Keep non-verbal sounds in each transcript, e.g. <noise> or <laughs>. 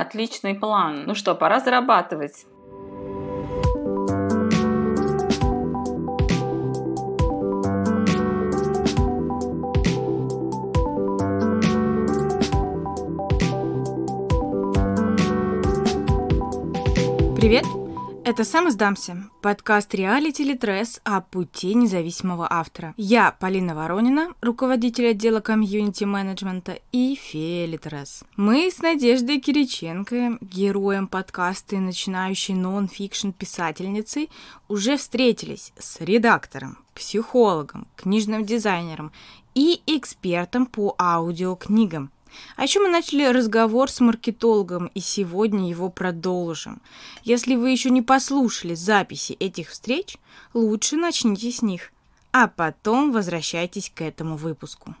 Отличный план. Ну что, пора зарабатывать. Привет! Это «Сам сдамся» – подкаст реалити Литрес о пути независимого автора. Я Полина Воронина, руководитель отдела комьюнити менеджмента и фея Литрес. Мы с Надеждой Кириченко, героем подкаста и начинающей нон-фикшн писательницей, уже встретились с редактором, психологом, книжным дизайнером и экспертом по аудиокнигам – о а чем мы начали разговор с маркетологом, и сегодня его продолжим. Если вы еще не послушали записи этих встреч, лучше начните с них, а потом возвращайтесь к этому выпуску.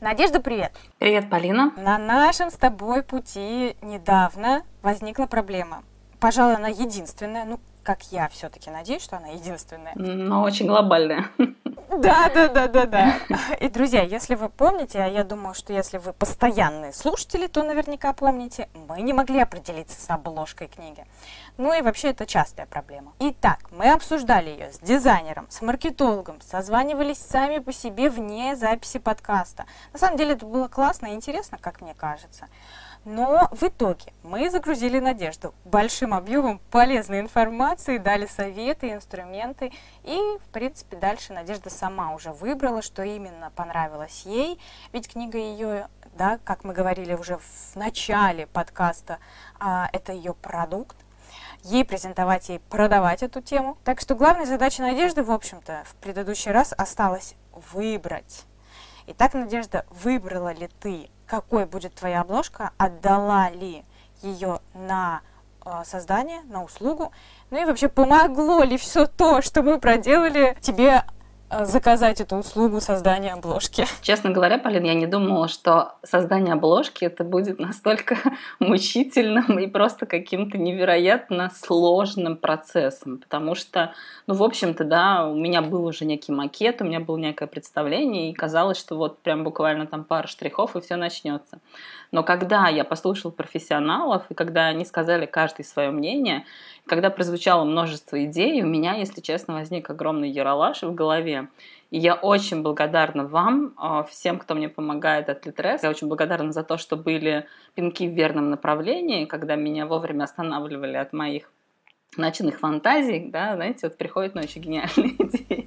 Надежда, привет! Привет, Полина! На нашем с тобой пути недавно возникла проблема. Пожалуй, она единственная, ну, как я все-таки надеюсь, что она единственная. Но очень глобальная. Да, да, да, да, да. И, друзья, если вы помните, а я думаю, что если вы постоянные слушатели, то наверняка помните, мы не могли определиться с обложкой книги. Ну и вообще это частая проблема. Итак, мы обсуждали ее с дизайнером, с маркетологом, созванивались сами по себе вне записи подкаста. На самом деле это было классно и интересно, как мне кажется. Но в итоге мы загрузили Надежду большим объемом полезной информации, дали советы, инструменты. И, в принципе, дальше Надежда сама уже выбрала, что именно понравилось ей. Ведь книга ее, да, как мы говорили уже в начале подкаста, а, это ее продукт, ей презентовать, ей продавать эту тему. Так что главная задача Надежды, в общем-то, в предыдущий раз осталась выбрать Итак, Надежда, выбрала ли ты, какой будет твоя обложка, отдала ли ее на а, создание, на услугу, ну и вообще помогло ли все то, что мы проделали тебе Э, заказать эту услугу создания обложки. Честно говоря, Полин, я не думала, что создание обложки это будет настолько <laughs> мучительным и просто каким-то невероятно сложным процессом, потому что, ну, в общем-то, да, у меня был уже некий макет, у меня было некое представление, и казалось, что вот прям буквально там пара штрихов, и все начнется. Но когда я послушала профессионалов, и когда они сказали каждый свое мнение, когда прозвучало множество идей, у меня, если честно, возник огромный яролаж в голове, и я очень благодарна вам, а, всем, кто мне помогает от Литрес. Я очень благодарна за то, что были пинки в верном направлении, когда меня вовремя останавливали от моих начинных фантазий, да, знаете, вот приходят ночи гениальные <laughs> идеи.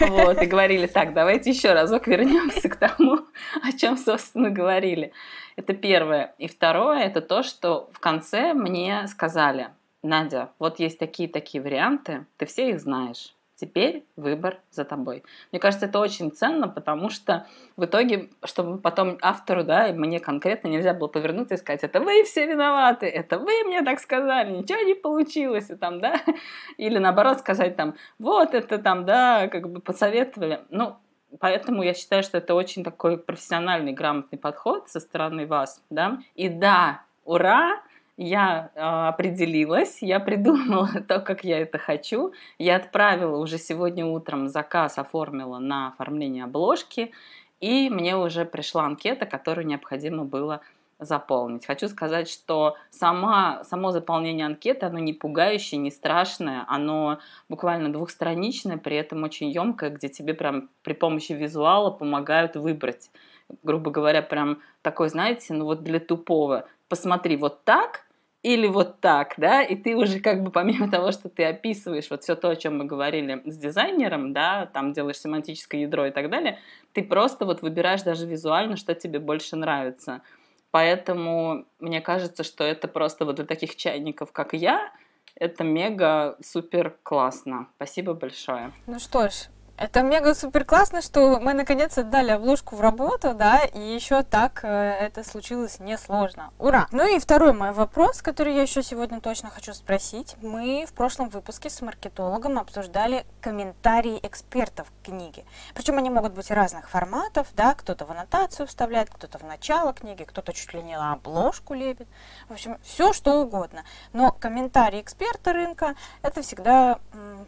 Вот, и говорили, так, давайте еще разок вернемся к тому, о чем, собственно, говорили. Это первое. И второе, это то, что в конце мне сказали, Надя, вот есть такие-такие варианты, ты все их знаешь. Теперь выбор за тобой. Мне кажется, это очень ценно, потому что в итоге, чтобы потом автору, да, и мне конкретно нельзя было повернуться и сказать, это вы все виноваты, это вы мне так сказали, ничего не получилось, и там, да, или наоборот сказать там, вот это там, да, как бы посоветовали. Ну, Поэтому я считаю, что это очень такой профессиональный, грамотный подход со стороны вас, да. И да, ура, я э, определилась, я придумала <laughs> то, как я это хочу. Я отправила уже сегодня утром заказ, оформила на оформление обложки, и мне уже пришла анкета, которую необходимо было заполнить. Хочу сказать, что сама, само заполнение анкеты, оно не пугающее, не страшное, оно буквально двухстраничное, при этом очень емкое, где тебе прям при помощи визуала помогают выбрать. Грубо говоря, прям такой, знаете, ну вот для тупого. Посмотри вот так, или вот так, да, и ты уже как бы помимо того, что ты описываешь вот все то, о чем мы говорили с дизайнером, да, там делаешь семантическое ядро и так далее, ты просто вот выбираешь даже визуально, что тебе больше нравится. Поэтому мне кажется, что это просто вот для таких чайников, как я, это мега супер классно. Спасибо большое. Ну что ж, это мега супер классно, что мы наконец отдали обложку в работу, да, и еще так э, это случилось несложно. Ура! Ну и второй мой вопрос, который я еще сегодня точно хочу спросить. Мы в прошлом выпуске с маркетологом обсуждали комментарии экспертов к книге. Причем они могут быть разных форматов, да, кто-то в аннотацию вставляет, кто-то в начало книги, кто-то чуть ли не на обложку лепит. В общем, все что угодно. Но комментарии эксперта рынка это всегда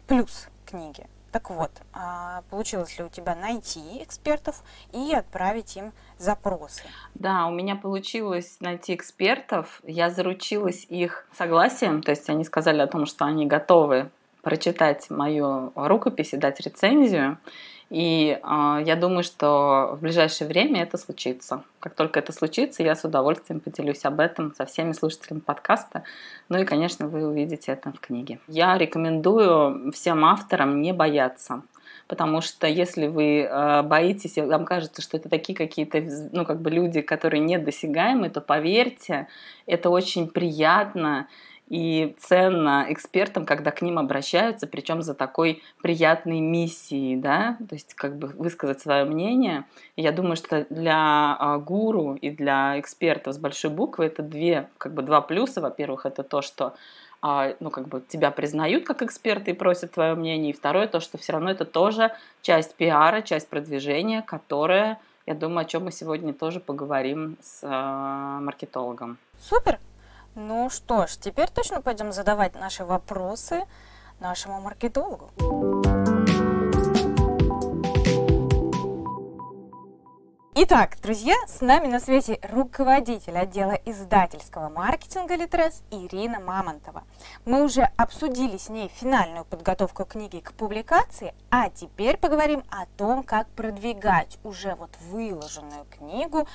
плюс книги. Так вот, а, получилось ли у тебя найти экспертов и отправить им запросы? Да, у меня получилось найти экспертов. Я заручилась их согласием, то есть они сказали о том, что они готовы прочитать мою рукопись и дать рецензию. И э, я думаю, что в ближайшее время это случится. Как только это случится, я с удовольствием поделюсь об этом со всеми слушателями подкаста. Ну и, конечно, вы увидите это в книге. Я рекомендую всем авторам не бояться потому что если вы а, боитесь, вам кажется, что это такие какие-то, ну, как бы люди, которые недосягаемы, то поверьте, это очень приятно, и ценно экспертам, когда к ним обращаются, причем за такой приятной миссией, да, то есть как бы высказать свое мнение. И я думаю, что для а, гуру и для экспертов с большой буквы это две, как бы два плюса. Во-первых, это то, что а, ну, как бы тебя признают как эксперта и просят твое мнение. И второе, то, что все равно это тоже часть пиара, часть продвижения, которая, я думаю, о чем мы сегодня тоже поговорим с а, маркетологом. Супер! Ну что ж, теперь точно пойдем задавать наши вопросы нашему маркетологу. Итак, друзья, с нами на связи руководитель отдела издательского маркетинга «Литрес» Ирина Мамонтова. Мы уже обсудили с ней финальную подготовку книги к публикации, а теперь поговорим о том, как продвигать уже вот выложенную книгу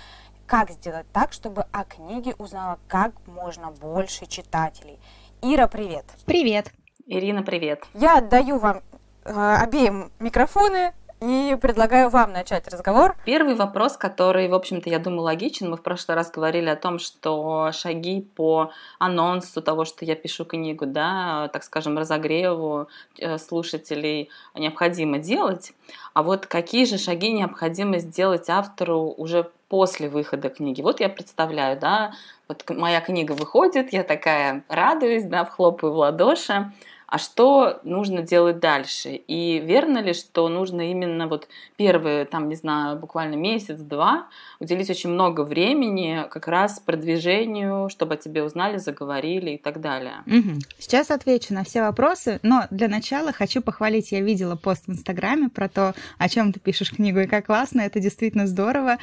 как сделать так, чтобы о книге узнало как можно больше читателей. Ира, привет. Привет. Ирина, привет. Я отдаю вам э, обеим микрофоны, и предлагаю вам начать разговор. Первый вопрос, который, в общем-то, я думаю, логичен. Мы в прошлый раз говорили о том, что шаги по анонсу того, что я пишу книгу, да, так скажем, разогреву э, слушателей необходимо делать. А вот какие же шаги необходимо сделать автору уже после выхода книги. Вот я представляю, да, вот моя книга выходит, я такая радуюсь, да, хлопаю в ладоши, а что нужно делать дальше. И верно ли, что нужно именно вот первые, там, не знаю, буквально месяц-два уделить очень много времени как раз продвижению, чтобы о тебе узнали, заговорили и так далее? Угу. Сейчас отвечу на все вопросы, но для начала хочу похвалить. Я видела пост в Инстаграме про то, о чем ты пишешь книгу и как классно, это действительно здорово,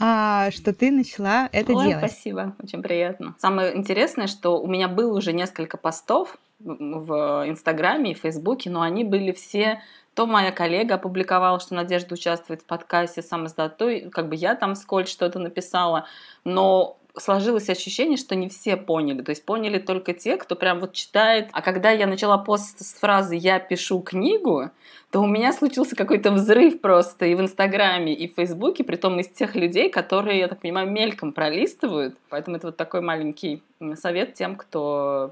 а, что ты начала это Ой, делать. Спасибо, очень приятно. Самое интересное, что у меня было уже несколько постов, в э, Инстаграме и Фейсбуке, но они были все то моя коллега опубликовала, что Надежда участвует в подкасте «Сам издат», то как бы я там вскользь что-то написала, но сложилось ощущение, что не все поняли. То есть поняли только те, кто прям вот читает. А когда я начала пост с фразы «я пишу книгу», то у меня случился какой-то взрыв просто и в Инстаграме, и в Фейсбуке, при том из тех людей, которые, я так понимаю, мельком пролистывают. Поэтому это вот такой маленький совет тем, кто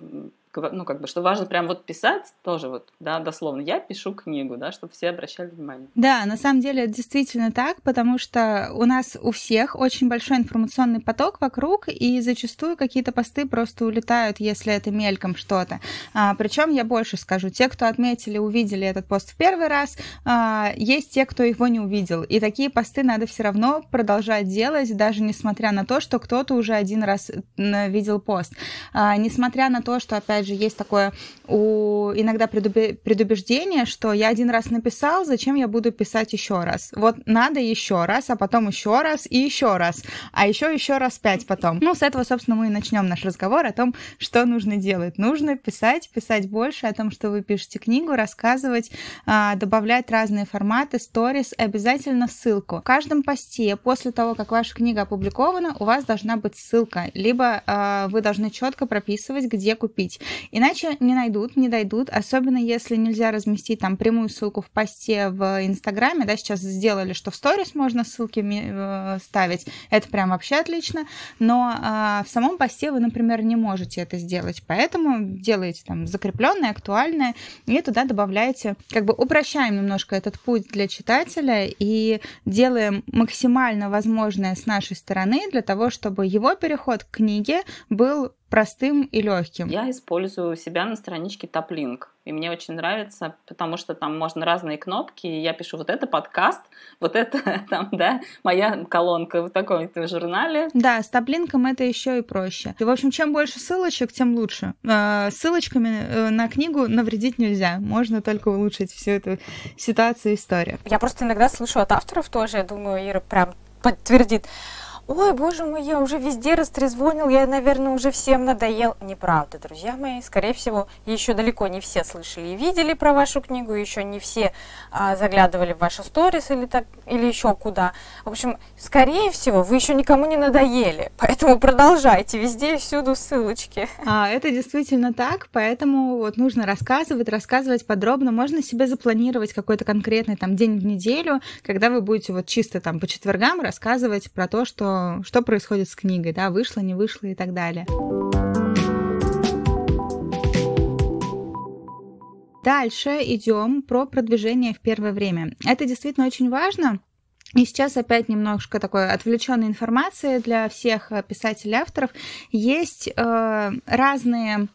ну, как бы, что важно прям вот писать тоже вот, да, дословно. Я пишу книгу, да, чтобы все обращали внимание. Да, на самом деле это действительно так, потому что у нас у всех очень большой информационный поток вокруг, и зачастую какие-то посты просто улетают, если это мельком что-то. А, причем я больше скажу, те, кто отметили, увидели этот пост в первый раз, а, есть те, кто его не увидел. И такие посты надо все равно продолжать делать, даже несмотря на то, что кто-то уже один раз видел пост. А, несмотря на то, что, опять опять же, есть такое у иногда предубеждение, что я один раз написал, зачем я буду писать еще раз? Вот надо еще раз, а потом еще раз и еще раз, а еще еще раз пять потом. Ну, с этого, собственно, мы и начнем наш разговор о том, что нужно делать. Нужно писать, писать больше о том, что вы пишете книгу, рассказывать, а, добавлять разные форматы, сторис, обязательно ссылку. В каждом посте после того, как ваша книга опубликована, у вас должна быть ссылка, либо а, вы должны четко прописывать, где купить. Иначе не найдут, не дойдут идут, особенно если нельзя разместить там прямую ссылку в посте в Инстаграме, да, сейчас сделали, что в сторис можно ссылки э, ставить, это прям вообще отлично, но а, в самом посте вы, например, не можете это сделать, поэтому делаете там закрепленное, актуальное, и туда добавляете, как бы упрощаем немножко этот путь для читателя и делаем максимально возможное с нашей стороны для того, чтобы его переход к книге был простым и легким? Я использую себя на страничке Топлинк. И мне очень нравится, потому что там можно разные кнопки, и я пишу вот это подкаст, вот это <laughs> там, да, моя колонка в таком журнале. Да, с Топлинком это еще и проще. И, в общем, чем больше ссылочек, тем лучше. А, ссылочками э, на книгу навредить нельзя, можно только улучшить всю эту ситуацию и историю. Я просто иногда слышу от авторов тоже, я думаю, Ира прям подтвердит, ой, боже мой, я уже везде растрезвонил, я, наверное, уже всем надоел. Неправда, друзья мои, скорее всего, еще далеко не все слышали и видели про вашу книгу, еще не все а, заглядывали в ваши сторис или, так, или еще куда. В общем, скорее всего, вы еще никому не надоели, поэтому продолжайте, везде и всюду ссылочки. А, это действительно так, поэтому вот нужно рассказывать, рассказывать подробно. Можно себе запланировать какой-то конкретный там день в неделю, когда вы будете вот чисто там по четвергам рассказывать про то, что что происходит с книгой, да, вышло, не вышло и так далее. Дальше идем про продвижение в первое время. Это действительно очень важно, и сейчас опять немножко такой отвлеченной информации для всех писателей-авторов. Есть э, разные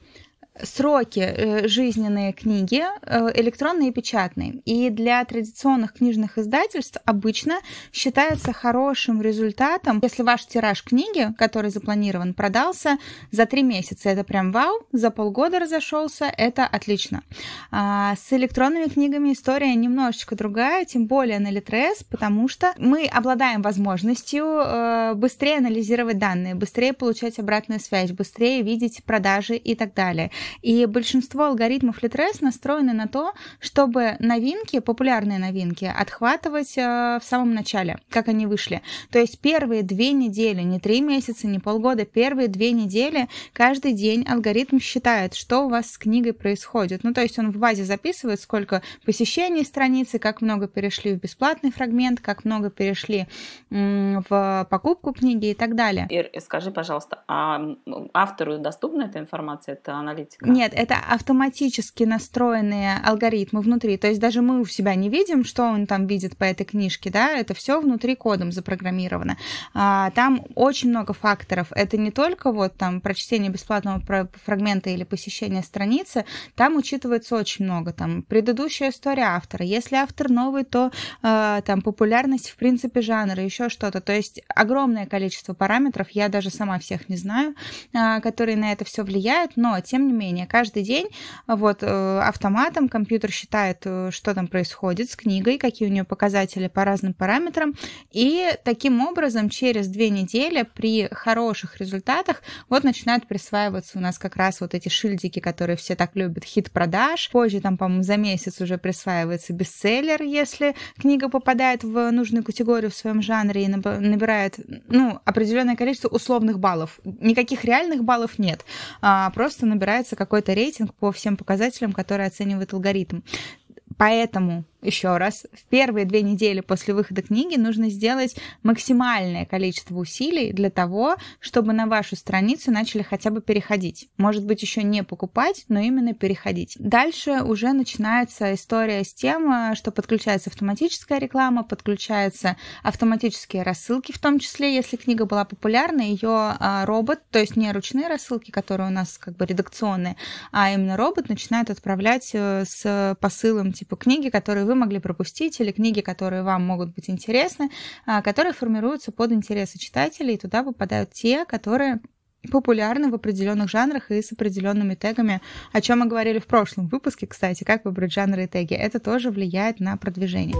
сроки э, жизненные книги э, электронные и печатные. И для традиционных книжных издательств обычно считается хорошим результатом, если ваш тираж книги, который запланирован, продался за три месяца. Это прям вау, за полгода разошелся, это отлично. А с электронными книгами история немножечко другая, тем более на Литрес, потому что мы обладаем возможностью э, быстрее анализировать данные, быстрее получать обратную связь, быстрее видеть продажи и так далее. И большинство алгоритмов Litres настроены на то, чтобы новинки, популярные новинки, отхватывать э, в самом начале, как они вышли. То есть первые две недели, не три месяца, не полгода, первые две недели каждый день алгоритм считает, что у вас с книгой происходит. Ну, то есть он в базе записывает, сколько посещений страницы, как много перешли в бесплатный фрагмент, как много перешли в покупку книги и так далее. Ир, скажи, пожалуйста, а автору доступна эта информация, это аналитика? автоматика? Нет, это автоматически настроенные алгоритмы внутри. То есть даже мы у себя не видим, что он там видит по этой книжке, да, это все внутри кодом запрограммировано. А, там очень много факторов. Это не только вот там прочтение бесплатного фрагмента или посещение страницы, там учитывается очень много. Там предыдущая история автора. Если автор новый, то э, там популярность, в принципе, жанра, еще что-то. То есть огромное количество параметров, я даже сама всех не знаю, э, которые на это все влияют, но тем не менее менее, каждый день вот э, автоматом компьютер считает, э, что там происходит с книгой, какие у нее показатели по разным параметрам, и таким образом через две недели при хороших результатах вот начинают присваиваться у нас как раз вот эти шильдики, которые все так любят, хит продаж, позже там, по-моему, за месяц уже присваивается бестселлер, если книга попадает в нужную категорию в своем жанре и набирает, ну, определенное количество условных баллов. Никаких реальных баллов нет, а просто набирается какой-то рейтинг по всем показателям, которые оценивает алгоритм. Поэтому еще раз, в первые две недели после выхода книги нужно сделать максимальное количество усилий для того, чтобы на вашу страницу начали хотя бы переходить. Может быть, еще не покупать, но именно переходить. Дальше уже начинается история с тем, э, что подключается автоматическая реклама, подключаются автоматические рассылки, в том числе, если книга была популярна, ее а, робот, то есть не ручные рассылки, которые у нас как бы редакционные, а именно робот начинает отправлять э, с посылом типа книги, которые вы могли пропустить, или книги, которые вам могут быть интересны, а, которые формируются под интересы читателей, и туда попадают те, которые популярны в определенных жанрах и с определенными тегами, о чем мы говорили в прошлом выпуске, кстати, как выбрать жанры и теги. Это тоже влияет на продвижение.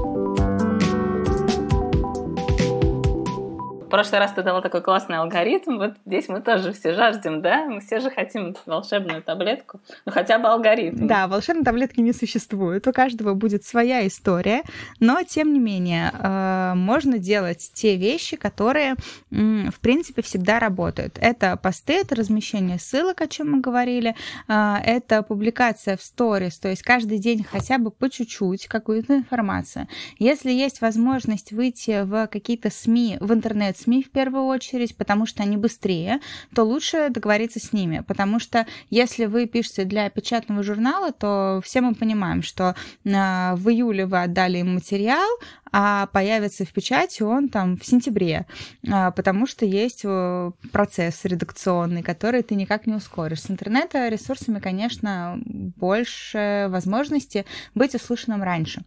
В прошлый раз ты дала такой классный алгоритм, вот здесь мы тоже все жаждем, да? Мы все же хотим волшебную таблетку, ну хотя бы алгоритм. Да, волшебной таблетки не существует, у каждого будет своя история, но тем не менее э, можно делать те вещи, которые в принципе всегда работают. Это посты, это размещение ссылок, о чем мы говорили, э, это публикация в сторис, то есть каждый день хотя бы по чуть-чуть какую-то информацию. Если есть возможность выйти в какие-то СМИ, в интернет СМИ в первую очередь, потому что они быстрее, то лучше договориться с ними. Потому что если вы пишете для печатного журнала, то все мы понимаем, что а, в июле вы отдали им материал, а появится в печати он там в сентябре, а, потому что есть э, процесс редакционный, который ты никак не ускоришь. С интернета ресурсами, конечно, больше возможности быть услышанным раньше.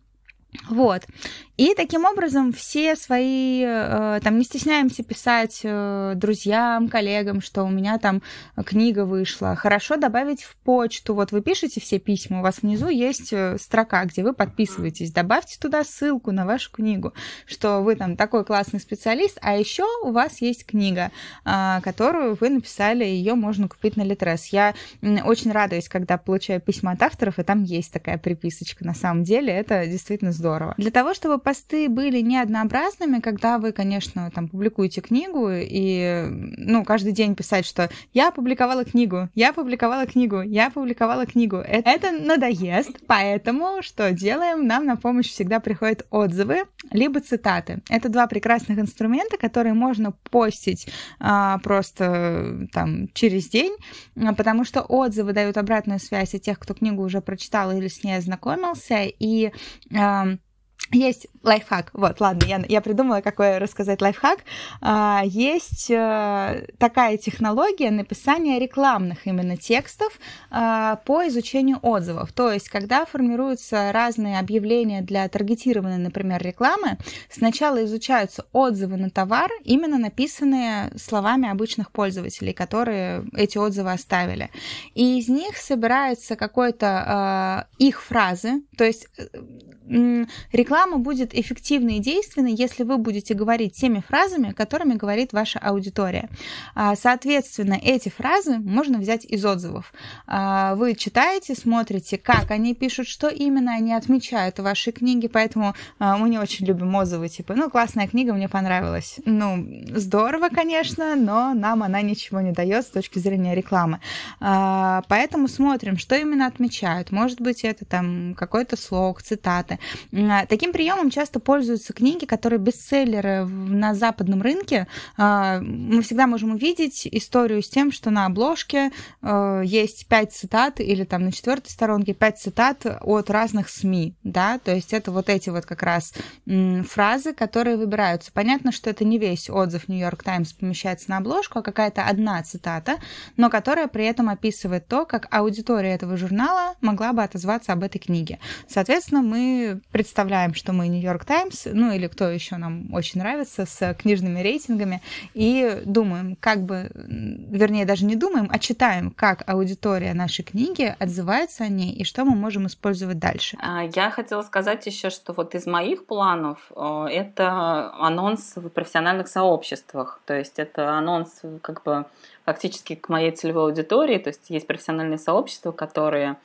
Вот. И таким образом все свои, э, там, не стесняемся писать э, друзьям, коллегам, что у меня там книга вышла. Хорошо добавить в почту. Вот вы пишете все письма, у вас внизу есть э, строка, где вы подписываетесь. Добавьте туда ссылку на вашу книгу, что вы там такой классный специалист, а еще у вас есть книга, которую вы написали, ее можно купить на Литрес. Я очень радуюсь, когда получаю письма от авторов, и там есть такая приписочка. На самом деле это действительно здорово. Для того, чтобы посты были неоднообразными, когда вы, конечно, там публикуете книгу и, ну, каждый день писать, что я опубликовала книгу, я опубликовала книгу, я опубликовала книгу. Это, это надоест, поэтому что делаем? Нам на помощь всегда приходят отзывы, либо цитаты. Это два прекрасных инструмента, которые можно постить а, просто там через день, потому что отзывы дают обратную связь от тех, кто книгу уже прочитал или с ней ознакомился, и а, есть лайфхак, вот, ладно, я, я придумала, какой рассказать лайфхак. А, есть а, такая технология написания рекламных именно текстов а, по изучению отзывов. То есть, когда формируются разные объявления для таргетированной, например, рекламы, сначала изучаются отзывы на товар, именно написанные словами обычных пользователей, которые эти отзывы оставили. И из них собираются какой-то а, их фразы, то есть реклама Реклама будет эффективна и действенна, если вы будете говорить теми фразами, которыми говорит ваша аудитория. А, соответственно, эти фразы можно взять из отзывов. А, вы читаете, смотрите, как они пишут, что именно они отмечают в вашей книге, поэтому а, мы не очень любим отзывы, типа, ну, классная книга, мне понравилась. Ну, здорово, конечно, но нам она ничего не дает с точки зрения рекламы. Поэтому смотрим, что именно отмечают. Может быть, это там какой-то слог, цитаты. Таким Таким приемом часто пользуются книги, которые бестселлеры на западном рынке. А, мы всегда можем увидеть историю с тем, что на обложке э, есть пять цитат или там на четвертой сторонке пять цитат от разных СМИ, да, то есть это вот эти вот как раз фразы, которые выбираются. Понятно, что это не весь отзыв Нью-Йорк Таймс помещается на обложку, а какая-то одна цитата, но которая при этом описывает то, как аудитория этого журнала могла бы отозваться об этой книге. Соответственно, мы представляем, что мы Нью-Йорк Таймс, ну или кто еще нам очень нравится, с книжными рейтингами, и думаем, как бы, вернее, даже не думаем, а читаем, как аудитория нашей книги отзывается о ней и что мы можем использовать дальше. А, я хотела сказать еще, что вот из моих планов э, это анонс в профессиональных сообществах, то есть это анонс как бы фактически к моей целевой аудитории, то есть есть профессиональные сообщества, которые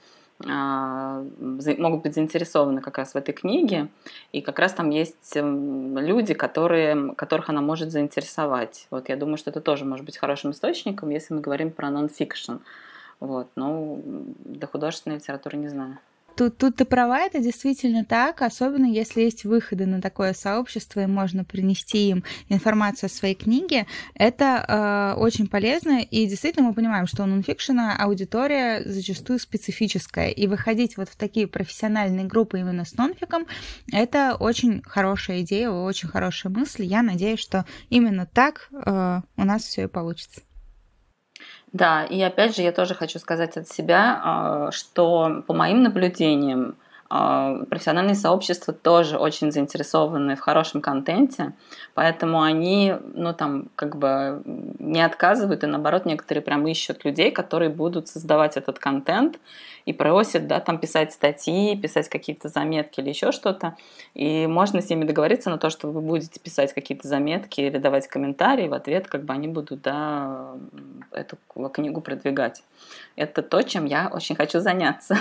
а, могут быть заинтересованы как раз в этой книге, и как раз там есть эм, люди, которые, которых она может заинтересовать. Вот я думаю, что это тоже может быть хорошим источником, если мы говорим про нон-фикшн. Вот, ну, до художественной литературы не знаю. Тут, тут ты права, это действительно так, особенно если есть выходы на такое сообщество, и можно принести им информацию о своей книге. Это э, очень полезно, и действительно мы понимаем, что у нонфикшена аудитория зачастую специфическая, и выходить вот в такие профессиональные группы именно с нонфиком, это очень хорошая идея, очень хорошая мысль. Я надеюсь, что именно так э, у нас все и получится. Да, и опять же я тоже хочу сказать от себя, а, что по моим наблюдениям а, профессиональные сообщества тоже очень заинтересованы в хорошем контенте, поэтому они, ну там, как бы не отказывают, и наоборот, некоторые прям ищут людей, которые будут создавать этот контент, и просят, да, там писать статьи, писать какие-то заметки или еще что-то. И можно с ними договориться на то, что вы будете писать какие-то заметки или давать комментарии, в ответ как бы они будут, да, эту книгу продвигать. Это то, чем я очень хочу заняться.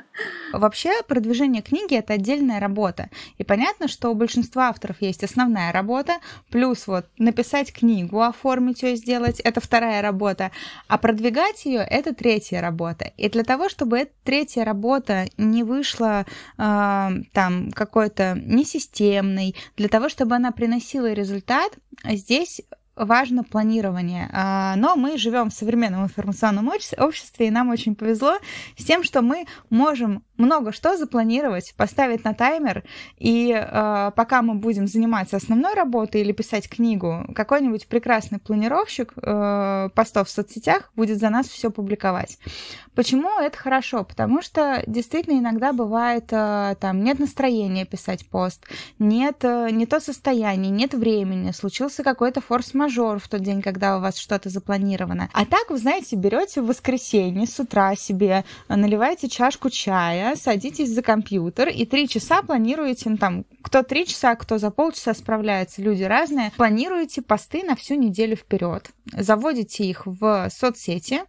<laughs> Вообще, продвижение книги — это отдельная работа. И понятно, что у большинства авторов есть основная работа, плюс вот написать книгу, оформить ее, сделать — это вторая работа, а продвигать ее — это третья работа. И для того, чтобы эта третья работа не вышла э, там какой-то несистемной, для того, чтобы она приносила результат, здесь важно планирование. А, но мы живем в современном информационном обществе, и нам очень повезло с тем, что мы можем много что запланировать, поставить на таймер, и э, пока мы будем заниматься основной работой или писать книгу, какой-нибудь прекрасный планировщик э, постов в соцсетях будет за нас все публиковать. Почему это хорошо? Потому что действительно иногда бывает, э, там, нет настроения писать пост, нет, э, не то состояние, нет времени, случился какой-то форс-мажор в тот день, когда у вас что-то запланировано. А так, вы знаете, берете в воскресенье с утра себе, э, наливаете чашку чая, садитесь за компьютер и три часа планируете, ну там, кто три часа, кто за полчаса справляется, люди разные, планируете посты на всю неделю вперед, заводите их в соцсети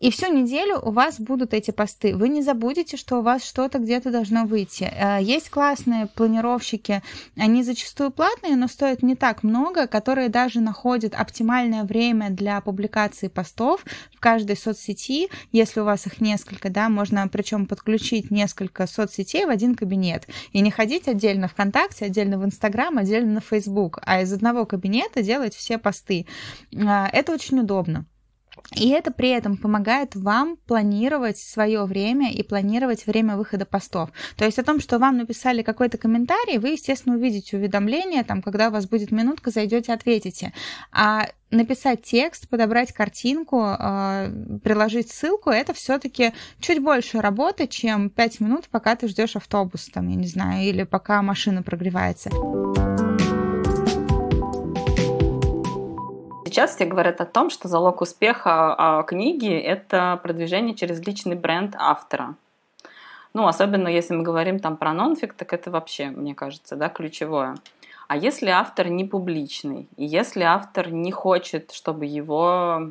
и всю неделю у вас будут эти посты. Вы не забудете, что у вас что-то где-то должно выйти. Э, есть классные планировщики, они зачастую платные, но стоят не так много, которые даже находят оптимальное время для публикации постов в каждой соцсети, если у вас их несколько, да, можно причем подключить несколько соцсетей в один кабинет и не ходить отдельно ВКонтакте, отдельно в Инстаграм, отдельно на Facebook, а из одного кабинета делать все посты. Э, это очень удобно. И это при этом помогает вам планировать свое время и планировать время выхода постов. То есть о том, что вам написали какой-то комментарий, вы, естественно, увидите уведомление, там, когда у вас будет минутка, зайдете, ответите. А написать текст, подобрать картинку, а, приложить ссылку, это все-таки чуть больше работы, чем 5 минут, пока ты ждешь автобус, там, я не знаю, или пока машина прогревается. Сейчас все говорят о том, что залог успеха а, а книги – это продвижение через личный бренд автора. Ну, особенно если мы говорим там про нонфик, так это вообще, мне кажется, да, ключевое. А если автор не публичный, и если автор не хочет, чтобы его,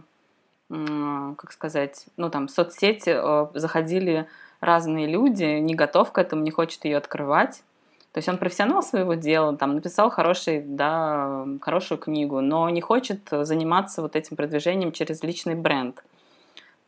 как сказать, ну там, соцсети э, заходили разные люди, не готов к этому, не хочет ее открывать, то есть он профессионал своего дела, там, написал хороший, да, хорошую книгу, но не хочет заниматься вот этим продвижением через личный бренд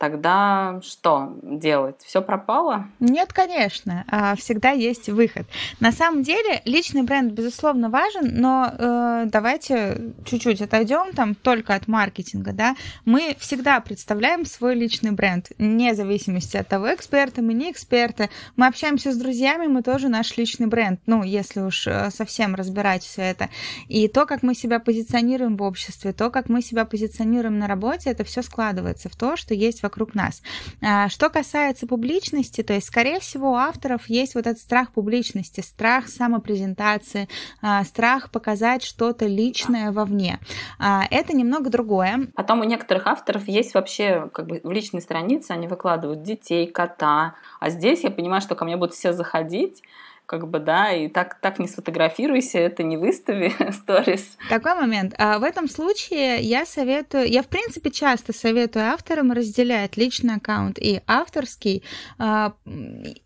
тогда что делать? Все пропало? Нет, конечно, а всегда есть выход. На самом деле личный бренд, безусловно, важен, но э, давайте чуть-чуть отойдем там только от маркетинга, да. Мы всегда представляем свой личный бренд, вне зависимости от того, эксперты мы не эксперты. Мы общаемся с друзьями, мы тоже наш личный бренд, ну, если уж э, совсем разбирать все это. И то, как мы себя позиционируем в обществе, то, как мы себя позиционируем на работе, это все складывается в то, что есть вокруг вокруг нас. А, что касается публичности, то есть, скорее всего, у авторов есть вот этот страх публичности, страх самопрезентации, а, страх показать что-то личное вовне. А, это немного другое. Потом у некоторых авторов есть вообще как бы в личной странице они выкладывают детей, кота, а здесь я понимаю, что ко мне будут все заходить, как бы, да, и так, так не сфотографируйся, это не выстави <laughs> сторис. Такой момент. А в этом случае я советую, я в принципе часто советую авторам разделять личный аккаунт и авторский, а,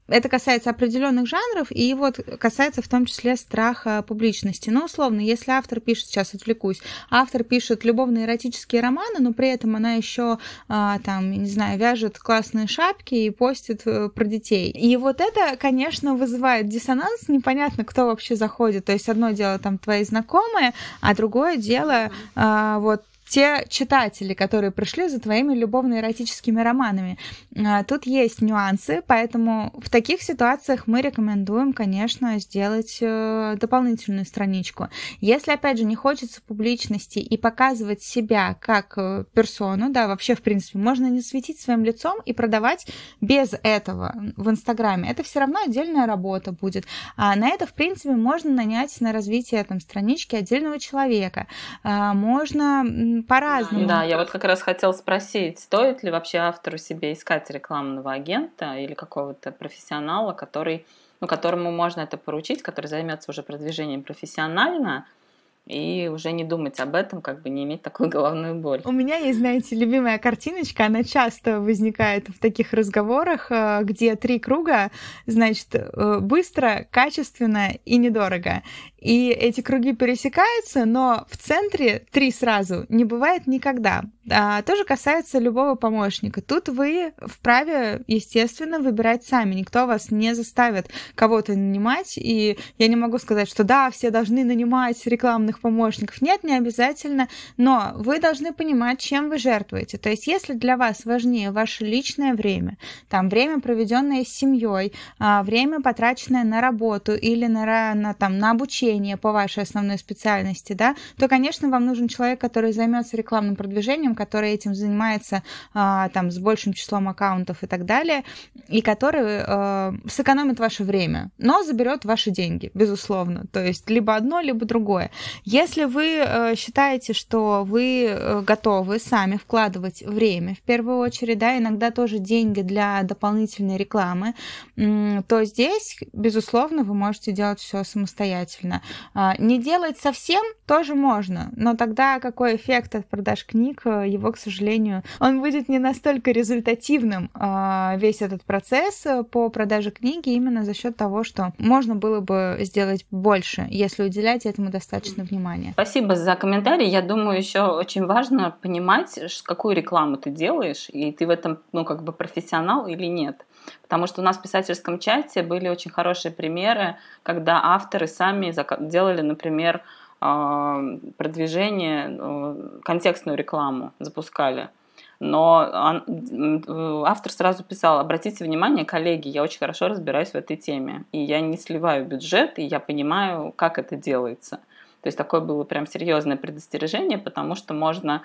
это касается определенных жанров и вот касается в том числе страха публичности. Ну, условно, если автор пишет, сейчас отвлекусь, автор пишет любовно-эротические романы, но при этом она еще а, там, не знаю, вяжет классные шапки и постит э, про детей. И вот это, конечно, вызывает диссонанс, непонятно, кто вообще заходит. То есть одно дело там твои знакомые, а другое дело а, вот те читатели, которые пришли за твоими любовно-эротическими романами. А, тут есть нюансы, поэтому в таких ситуациях мы рекомендуем, конечно, сделать э, дополнительную страничку. Если, опять же, не хочется публичности и показывать себя как э, персону, да, вообще, в принципе, можно не светить своим лицом и продавать без этого в Инстаграме. Это все равно отдельная работа будет. А на это, в принципе, можно нанять на развитие там странички отдельного человека. А, можно по-разному. Да, я вот как раз хотела спросить, стоит ли вообще автору себе искать рекламного агента или какого-то профессионала, который, ну, которому можно это поручить, который займется уже продвижением профессионально, и уже не думать об этом, как бы не иметь такую <laughs> головную боль. У меня есть, знаете, любимая картиночка, она часто возникает в таких разговорах, э, где три круга, значит, э, быстро, качественно и недорого. И эти круги пересекаются, но в центре три сразу не бывает никогда а, тоже касается любого помощника. Тут вы вправе, естественно, выбирать сами. Никто вас не заставит кого-то нанимать. И я не могу сказать, что да, все должны нанимать рекламных помощников. Нет, не обязательно. Но вы должны понимать, чем вы жертвуете. То есть, если для вас важнее ваше личное время, там время, проведенное с семьей, а, время, потраченное на работу или на, на, там, на обучение по вашей основной специальности, да, то, конечно, вам нужен человек, который займется рекламным продвижением, компаниям, которые этим занимается а, там с большим числом аккаунтов и так далее, и который э, сэкономит ваше время, но заберет ваши деньги, безусловно. То есть либо одно, либо другое. Если вы э, считаете, что вы э, готовы сами вкладывать время, в первую очередь, да, иногда тоже деньги для дополнительной рекламы, то здесь, безусловно, вы можете делать все самостоятельно. А, не делать совсем тоже можно, но тогда какой эффект от продаж книг его, к сожалению, он будет не настолько результативным а, весь этот процесс э, по продаже книги именно за счет того, что можно было бы сделать больше, если уделять этому достаточно внимания. Спасибо за комментарий. Я думаю, еще очень важно понимать, какую рекламу ты делаешь, и ты в этом, ну, как бы профессионал или нет. Потому что у нас в писательском чате были очень хорошие примеры, когда авторы сами делали, например, а, продвижение, ну, контекстную рекламу запускали. Но э, автор сразу писал, обратите внимание, коллеги, я очень хорошо разбираюсь в этой теме, и я не сливаю бюджет, и я понимаю, как это делается. То есть такое было прям серьезное предостережение, потому что можно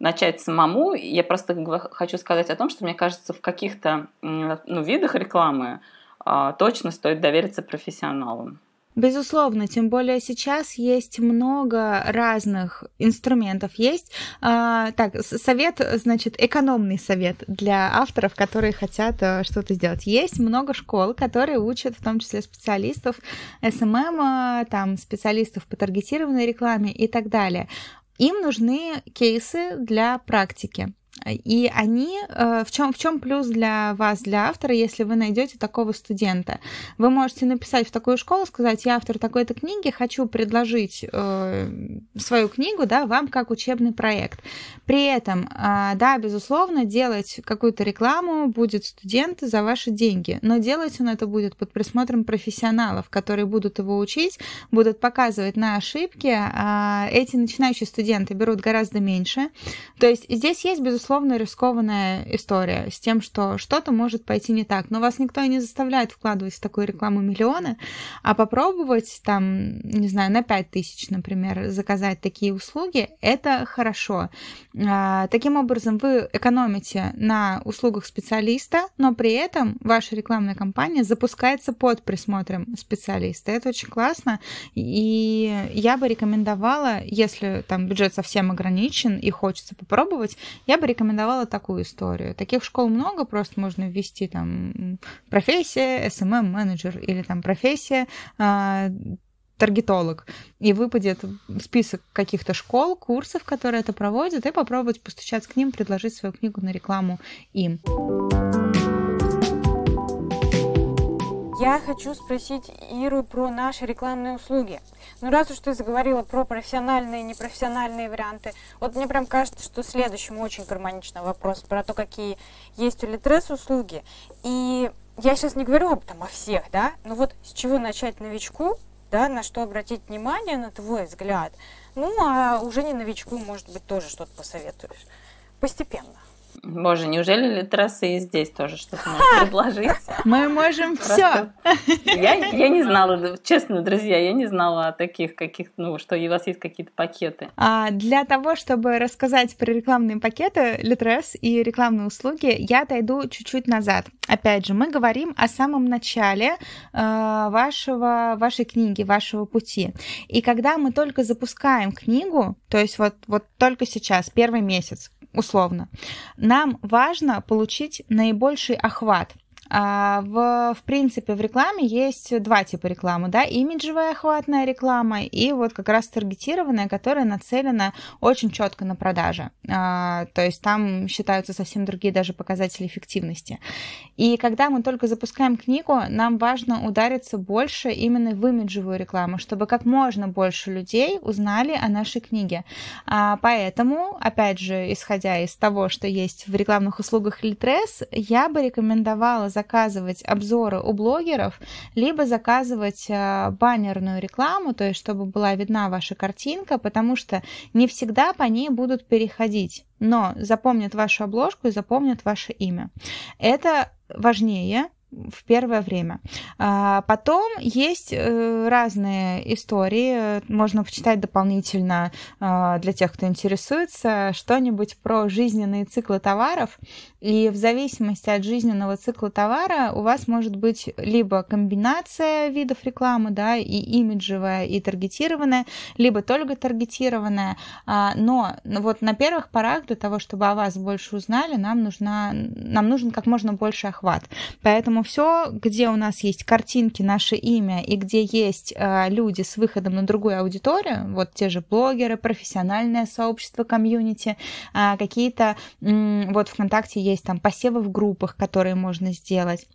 начать самому. Я просто хочу сказать о том, что мне кажется, в каких-то ну, видах рекламы а, точно стоит довериться профессионалам. Безусловно, тем более сейчас есть много разных инструментов. Есть, э, так, совет, значит, экономный совет для авторов, которые хотят э, что-то сделать. Есть много школ, которые учат, в том числе специалистов СММ, эм эм, э, там, специалистов по таргетированной рекламе и так далее. Им нужны кейсы для практики. И они, э, в чем, в чем плюс для вас, для автора, если вы найдете такого студента? Вы можете написать в такую школу, сказать, я автор такой-то книги, хочу предложить э, свою книгу да, вам как учебный проект. При этом, э, да, безусловно, делать какую-то рекламу будет студент за ваши деньги, но делать он это будет под присмотром профессионалов, которые будут его учить, будут показывать на ошибки. Э, эти начинающие студенты берут гораздо меньше. То есть здесь есть, безусловно, безусловно, рискованная история с тем, что что-то может пойти не так. Но вас никто и не заставляет вкладывать в такую рекламу миллионы, а попробовать там, не знаю, на 5 тысяч, например, заказать такие услуги, это хорошо. А, таким образом, вы экономите на услугах специалиста, но при этом ваша рекламная кампания запускается под присмотром специалиста. Это очень классно, и я бы рекомендовала, если там бюджет совсем ограничен и хочется попробовать, я бы рекомендовала такую историю. Таких школ много, просто можно ввести там профессия SMM-менеджер или там профессия а, таргетолог, и выпадет список каких-то школ, курсов, которые это проводят, и попробовать постучаться к ним, предложить свою книгу на рекламу им. Я хочу спросить Иру про наши рекламные услуги. Ну, раз уж ты заговорила про профессиональные и непрофессиональные варианты, вот мне прям кажется, что следующим очень гармонично вопрос про то, какие есть у Литрес услуги. И я сейчас не говорю об этом, о всех, да, но вот с чего начать новичку, да, на что обратить внимание, на твой взгляд. Ну, а уже не новичку, может быть, тоже что-то посоветуешь. Постепенно. Боже, неужели литерасы и здесь тоже что-то можно предложить? Мы можем все. Я, я не знала, честно, друзья, я не знала о таких каких, ну, что у вас есть какие-то пакеты. А для того, чтобы рассказать про рекламные пакеты, литерас и рекламные услуги, я отойду чуть-чуть назад. Опять же, мы говорим о самом начале э, вашего, вашей книги, вашего пути. И когда мы только запускаем книгу, то есть вот, вот только сейчас, первый месяц, условно. Нам важно получить наибольший охват – а, в, в принципе, в рекламе есть два типа рекламы, да, имиджевая охватная реклама и вот как раз таргетированная, которая нацелена очень четко на продажи. А, то есть там считаются совсем другие даже показатели эффективности. И когда мы только запускаем книгу, нам важно удариться больше именно в имиджевую рекламу, чтобы как можно больше людей узнали о нашей книге. А, поэтому, опять же, исходя из того, что есть в рекламных услугах Литрес, я бы рекомендовала заказывать обзоры у блогеров, либо заказывать э, баннерную рекламу, то есть чтобы была видна ваша картинка, потому что не всегда по ней будут переходить, но запомнят вашу обложку и запомнят ваше имя. Это важнее, в первое время. А, потом есть э, разные истории, можно почитать дополнительно а, для тех, кто интересуется, что-нибудь про жизненные циклы товаров. И в зависимости от жизненного цикла товара у вас может быть либо комбинация видов рекламы, да, и имиджевая, и таргетированная, либо только таргетированная. А, но вот на первых порах для того, чтобы о вас больше узнали, нам, нужна, нам нужен как можно больше охват. Поэтому все, где у нас есть картинки, наше имя, и где есть э, люди с выходом на другую аудиторию, вот те же блогеры, профессиональное сообщество, комьюнити, э, какие-то, э, вот ВКонтакте есть там посевы в группах, которые можно сделать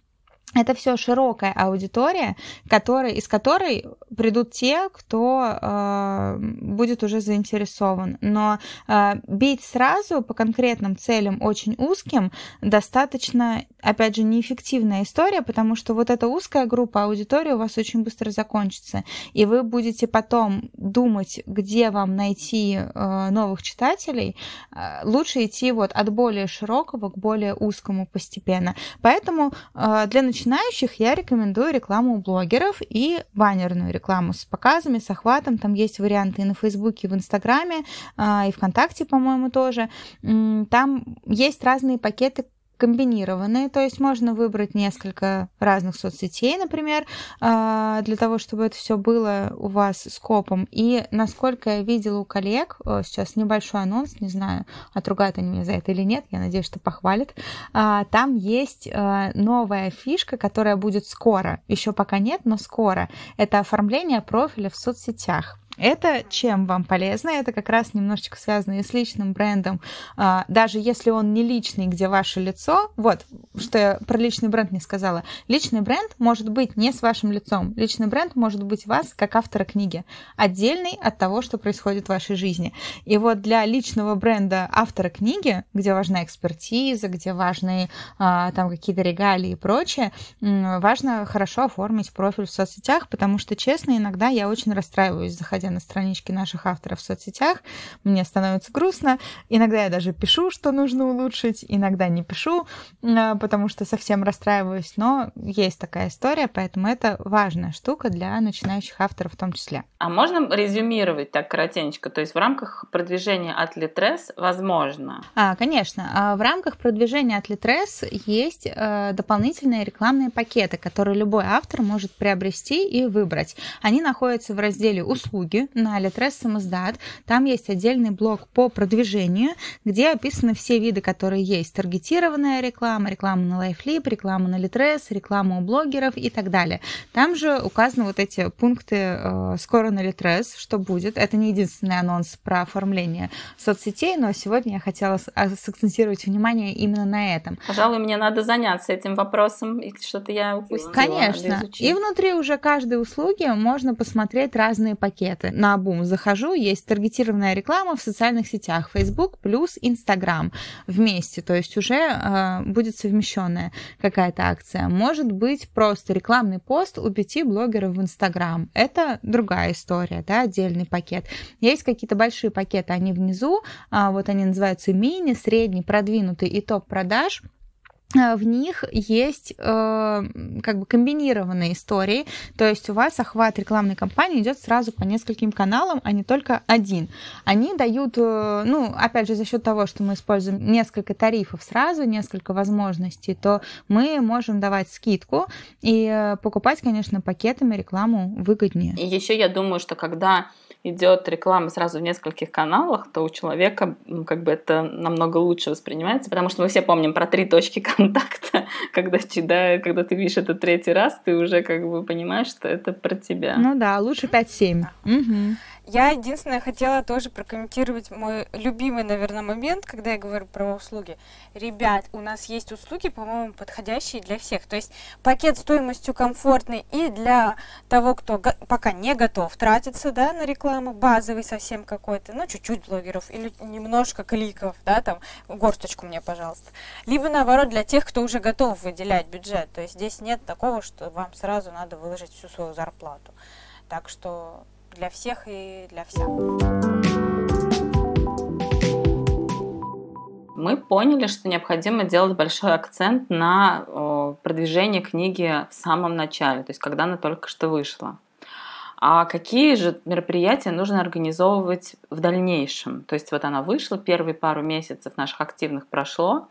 это все широкая аудитория, который, из которой придут те, кто э, будет уже заинтересован. Но э, бить сразу по конкретным целям очень узким достаточно, опять же, неэффективная история, потому что вот эта узкая группа аудитории у вас очень быстро закончится. И вы будете потом думать, где вам найти э, новых читателей. Э, лучше идти вот от более широкого к более узкому постепенно. Поэтому э, для начала начинающих я рекомендую рекламу у блогеров и баннерную рекламу с показами, с охватом. Там есть варианты и на Фейсбуке, и в Инстаграме, а, и ВКонтакте, по-моему, тоже. Там есть разные пакеты, комбинированные, то есть можно выбрать несколько разных соцсетей, например, а, для того, чтобы это все было у вас скопом. И насколько я видела у коллег, э, сейчас небольшой анонс, не знаю, отругают они меня за это или нет, я надеюсь, что похвалят, а, там есть э, новая фишка, которая будет скоро, еще пока нет, но скоро. Это оформление профиля в соцсетях. Это чем вам полезно? Это как раз немножечко связано и с личным брендом. А, даже если он не личный, где ваше лицо, вот, что я про личный бренд не сказала. Личный бренд может быть не с вашим лицом. Личный бренд может быть вас, как автора книги, отдельный от того, что происходит в вашей жизни. И вот для личного бренда автора книги, где важна экспертиза, где важны а, там какие-то регалии и прочее, важно хорошо оформить профиль в соцсетях, потому что, честно, иногда я очень расстраиваюсь, заходя на страничке наших авторов в соцсетях. Мне становится грустно. Иногда я даже пишу, что нужно улучшить, иногда не пишу, э, потому что совсем расстраиваюсь. Но есть такая история, поэтому это важная штука для начинающих авторов в том числе. А можно резюмировать так коротенько То есть в рамках продвижения от Litres возможно? А, конечно. А в рамках продвижения от Litres есть э, дополнительные рекламные пакеты, которые любой автор может приобрести и выбрать. Они находятся в разделе «Услуги» блоге на Алитрес Самоздат. Там есть отдельный блог по продвижению, где описаны все виды, которые есть. Таргетированная реклама, реклама на Лайфлип, реклама на Алитрес, реклама у блогеров и так далее. Там же указаны вот эти пункты э, скоро на Алитрес, что будет. Это не единственный анонс про оформление соцсетей, но сегодня я хотела а, сакцентировать внимание именно на этом. Пожалуй, мне надо заняться этим вопросом, и что-то я упустила. Конечно. И внутри уже каждой услуги можно посмотреть разные пакеты ребята, на обум захожу, есть таргетированная реклама в социальных сетях, Facebook плюс Instagram вместе, то есть уже э, будет совмещенная какая-то акция. Может быть просто рекламный пост у пяти блогеров в Instagram. Это другая история, да, отдельный пакет. Есть какие-то большие пакеты, они внизу, э, вот они называются мини, средний, продвинутый и топ продаж. Э, в них есть э, как бы комбинированные истории, то есть у вас охват рекламной кампании идет сразу по нескольким каналам, а не только один. Они дают, э, ну, опять же, за счет того, что мы используем несколько тарифов сразу, несколько возможностей, то мы можем давать скидку и э, покупать, конечно, пакетами рекламу выгоднее. И еще я думаю, что когда идет реклама сразу в нескольких каналах, то у человека ну как бы это намного лучше воспринимается, потому что мы все помним про три точки <laughs> канала контакта, <laughs> когда, да, когда ты видишь это третий раз, ты уже как бы понимаешь, что это про тебя. Ну да, лучше 5-7. Угу. Я единственное хотела тоже прокомментировать мой любимый, наверное, момент, когда я говорю про услуги. Ребят, у нас есть услуги, по-моему, подходящие для всех. То есть пакет стоимостью комфортный и для того, кто пока не готов тратиться да, на рекламу, базовый совсем какой-то, ну, чуть-чуть блогеров или немножко кликов, да, там, горсточку мне, пожалуйста. Либо, наоборот, для тех, кто уже готов выделять бюджет. То есть здесь нет такого, что вам сразу надо выложить всю свою зарплату. Так что для всех и для всех. Мы поняли, что необходимо делать большой акцент на продвижение книги в самом начале, то есть когда она только что вышла. А какие же мероприятия нужно организовывать в дальнейшем? То есть вот она вышла, первые пару месяцев наших активных прошло,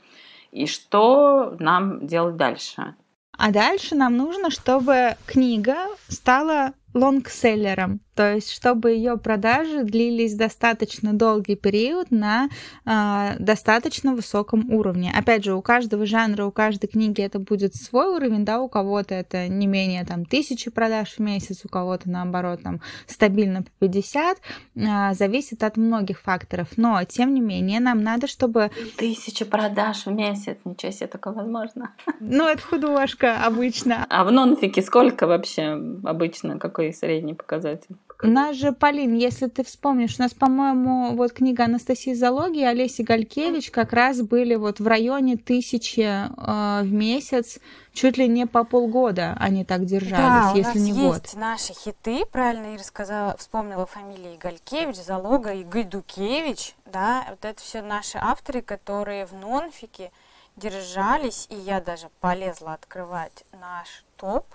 и что нам делать дальше? А дальше нам нужно, чтобы книга стала лонгселлером. То есть, чтобы ее продажи длились достаточно долгий период на э, достаточно высоком уровне. Опять же, у каждого жанра, у каждой книги это будет свой уровень, да, у кого-то это не менее там тысячи продаж в месяц, у кого-то наоборот там стабильно по 50, э, а, зависит от многих факторов. Но, тем не менее, нам надо, чтобы... Тысяча продаж в месяц, ничего себе, такое возможно. Ну, это художка обычно. А в нонфике сколько вообще обычно, какой средний показатель? нас же, Полин, если ты вспомнишь, у нас, по-моему, вот книга Анастасии Залоги и Олеси Галькевич как раз были вот в районе тысячи э, в месяц, чуть ли не по полгода они так держались, да, если не год. у нас есть год. наши хиты, правильно Ира сказала, вспомнила фамилии Галькевич, Залога и Гайдукевич, да, вот это все наши авторы, которые в нонфике держались, и я даже полезла открывать наш топ –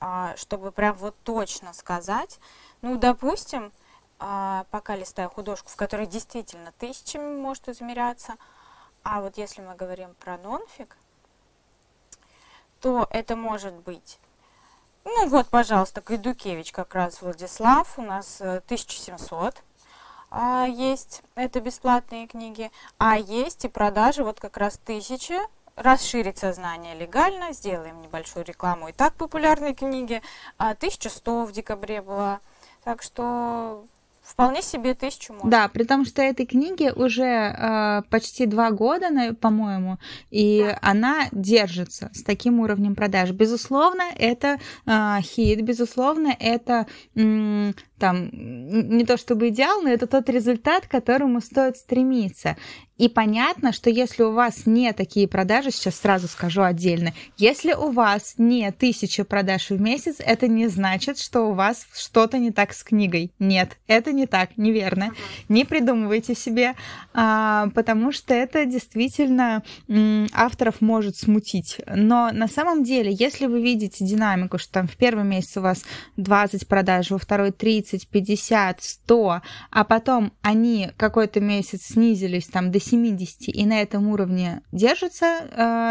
а, чтобы прям вот точно сказать. Ну, допустим, а, пока листаю художку, в которой действительно тысячами может измеряться, а вот если мы говорим про нонфик, то это может быть ну вот, пожалуйста, Гайдукевич как раз Владислав, у нас 1700 э, а, есть, это бесплатные книги, а есть и продажи вот как раз 1000 расширить сознание легально, сделаем небольшую рекламу и так популярной книги. 1100 а в декабре была. Так что вполне себе тысячу можно. Да, при том, что этой книге уже э, почти два года, по-моему, и да. она держится с таким уровнем продаж. Безусловно, это э, хит, безусловно, это м- там не то чтобы идеал, но это тот результат, к которому стоит стремиться. И понятно, что если у вас не такие продажи, сейчас сразу скажу отдельно, если у вас не тысяча продаж в месяц, это не значит, что у вас что-то не так с книгой. Нет, это не так, неверно. Не придумывайте себе, а, потому что это действительно авторов может смутить. Но на самом деле, если вы видите динамику, что там в первый месяц у вас 20 продаж, во второй 30, 50, 100, а потом они какой-то месяц снизились там до 70 и на этом уровне держится,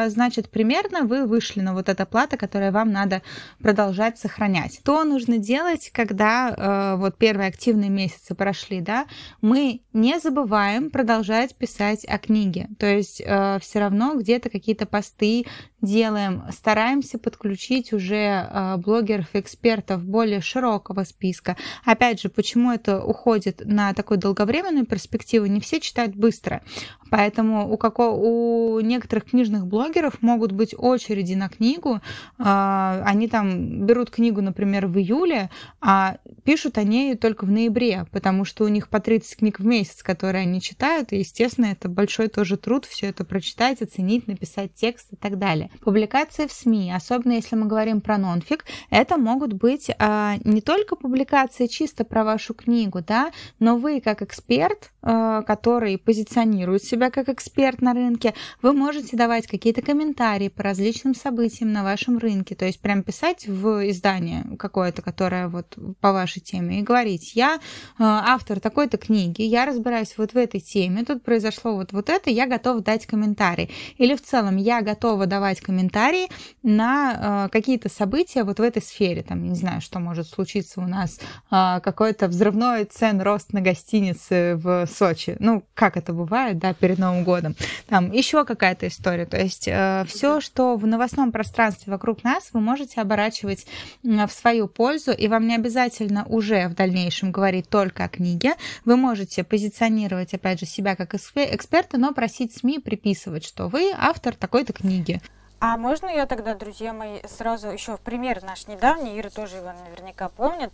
э, значит, примерно вы вышли на вот эта плата, которая вам надо продолжать сохранять. Что нужно делать, когда э, вот первые активные месяцы прошли, да? Мы не забываем продолжать писать о книге, то есть э, все равно где-то какие-то посты делаем, стараемся подключить уже блогеров-экспертов более широкого списка. Опять же, почему это уходит на такую долговременную перспективу? Не все читают быстро. Поэтому у, како... у некоторых книжных блогеров могут быть очереди на книгу. А, они там берут книгу, например, в июле, а пишут о ней только в ноябре, потому что у них по 30 книг в месяц, которые они читают, и, естественно, это большой тоже труд все это прочитать, оценить, написать текст и так далее. Публикации в СМИ, особенно если мы говорим про нонфик, это могут быть а, не только публикации чисто про вашу книгу, да, но вы как эксперт, а, который позиционирует позиционирует себя как эксперт на рынке, вы можете давать какие-то комментарии по различным событиям на вашем рынке, то есть прям писать в издание какое-то, которое вот по вашей теме, и говорить, я э, автор такой-то книги, я разбираюсь вот в этой теме, тут произошло вот, вот это, я готов дать комментарий. Или в целом я готова давать комментарии на э, какие-то события вот в этой сфере, там, не знаю, что может случиться у нас, э, какой-то взрывной цен рост на гостиницы в Сочи. Ну, как это бывает, да? да, перед Новым годом. Там еще какая-то история. То есть э, все, что в новостном пространстве вокруг нас, вы можете оборачивать в свою пользу, и вам не обязательно уже в дальнейшем говорить только о книге. Вы можете позиционировать, опять же, себя как эксперта, но просить СМИ приписывать, что вы автор такой-то книги. А можно я тогда, друзья мои, сразу еще в пример наш недавний, Ира тоже его наверняка помнит.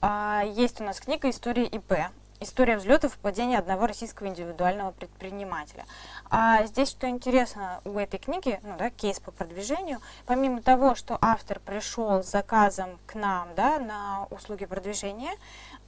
А, есть у нас книга «История ИП». История взлетов и падения одного российского индивидуального предпринимателя. А здесь что интересно у этой книги, ну да, кейс по продвижению, помимо того, что автор пришел с заказом к нам, да, на услуги продвижения,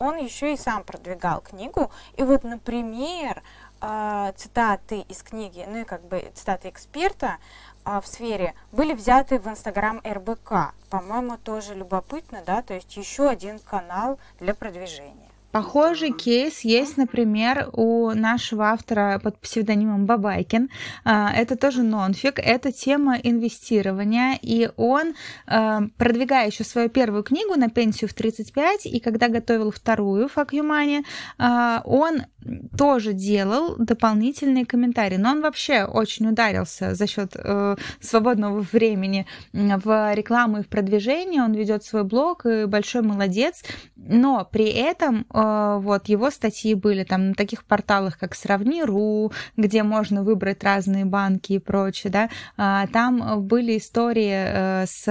он еще и сам продвигал книгу. И вот, например, а, цитаты из книги, ну и как бы цитаты эксперта а, в сфере были взяты в Инстаграм РБК. По-моему, тоже любопытно, да, то есть еще один канал для продвижения. Похожий кейс есть, например, у нашего автора под псевдонимом Бабайкин. А, это тоже нонфик. Это тема инвестирования. И он, а, продвигая еще свою первую книгу на пенсию в 35, и когда готовил вторую «Fuck you money», а, он тоже делал дополнительные комментарии. Но он вообще очень ударился за счет э, свободного времени в рекламу и в продвижение. Он ведет свой блог и большой молодец. Но при этом э, а, вот, его статьи были там на таких порталах, как Сравни.ру, где можно выбрать разные банки и прочее, да, а, там были истории э, с,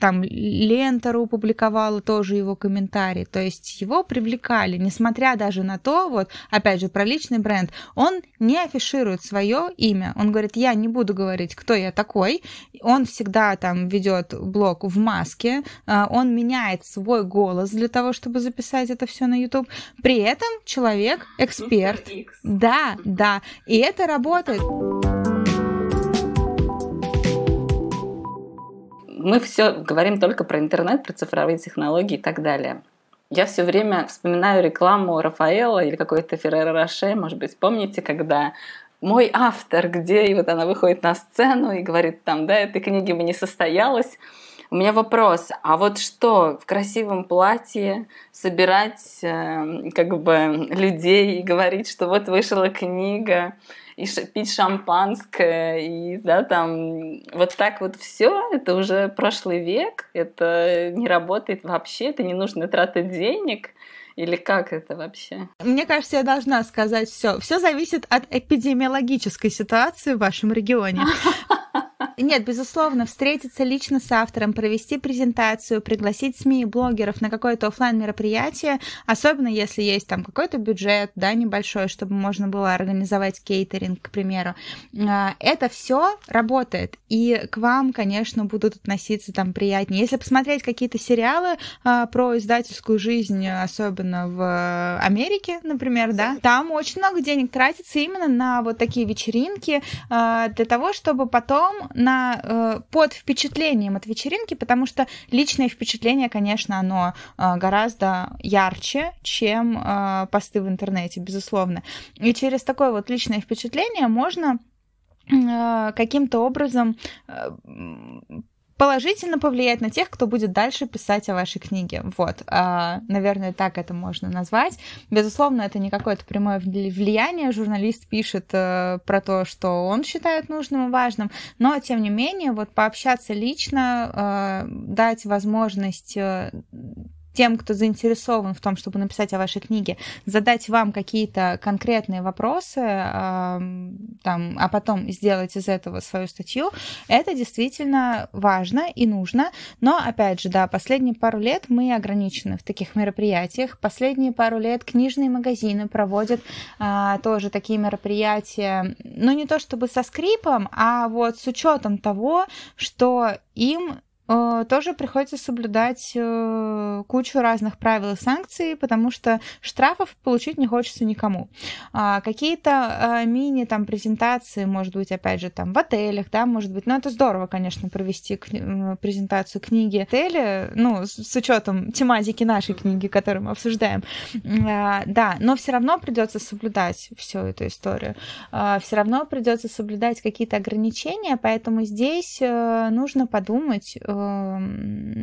там, Лента.ру публиковала тоже его комментарии. то есть его привлекали, несмотря даже на то, вот, опять же, про личный бренд, он не афиширует свое имя, он говорит, я не буду говорить, кто я такой, он всегда там ведет блог в маске, а, он меняет свой голос для того, чтобы записать записать это все на YouTube. При этом человек эксперт. Да, да. И это работает. Мы все говорим только про интернет, про цифровые технологии и так далее. Я все время вспоминаю рекламу Рафаэла или какой-то Феррера Роше, может быть, помните, когда мой автор, где, и вот она выходит на сцену и говорит там, да, этой книги бы не состоялось, у меня вопрос, а вот что в красивом платье собирать эм, как бы людей и говорить, что вот вышла книга, и пить шампанское, и да, там вот так вот все, это уже прошлый век, это не работает вообще, это не нужно трата денег. Или как это вообще? Мне кажется, я должна сказать все. Все зависит от эпидемиологической ситуации в вашем регионе. <laughs> Нет, безусловно, встретиться лично с автором, провести презентацию, пригласить СМИ и блогеров на какое-то офлайн мероприятие, особенно если есть там какой-то бюджет, да, небольшой, чтобы можно было организовать кейтеринг, к примеру. А, это все работает, и к вам, конечно, будут относиться там приятнее. Если посмотреть какие-то сериалы а, про издательскую жизнь, особенно в Америке, например, да, там очень много денег тратится именно на вот такие вечеринки а, для того, чтобы потом на она э, под впечатлением от вечеринки, потому что личное впечатление, конечно, оно э, гораздо ярче, чем э, посты в интернете, безусловно. И через такое вот личное впечатление можно каким-то образом положительно повлиять на тех, кто будет дальше писать о вашей книге. Вот, а, наверное, так это можно назвать. Безусловно, это не какое-то прямое влияние. Журналист пишет э, про то, что он считает нужным и важным, но, тем не менее, вот пообщаться лично, э, дать возможность э, тем, кто заинтересован в том, чтобы написать о вашей книге, задать вам какие-то конкретные вопросы, там, а потом сделать из этого свою статью, это действительно важно и нужно. Но, опять же, да, последние пару лет мы ограничены в таких мероприятиях. Последние пару лет книжные магазины проводят а, тоже такие мероприятия, ну, не то чтобы со скрипом, а вот с учетом того, что им Э, тоже приходится соблюдать э, кучу разных правил и санкций, потому что штрафов получить не хочется никому. А какие-то э, мини там презентации, может быть, опять же, там в отелях, да, может быть, ну это здорово, конечно, провести презентацию книги отеля, ну, с учетом тематики нашей книги, которую мы обсуждаем. Да, но все равно придется соблюдать всю эту историю. Все равно придется соблюдать какие-то ограничения, поэтому здесь нужно подумать, Э,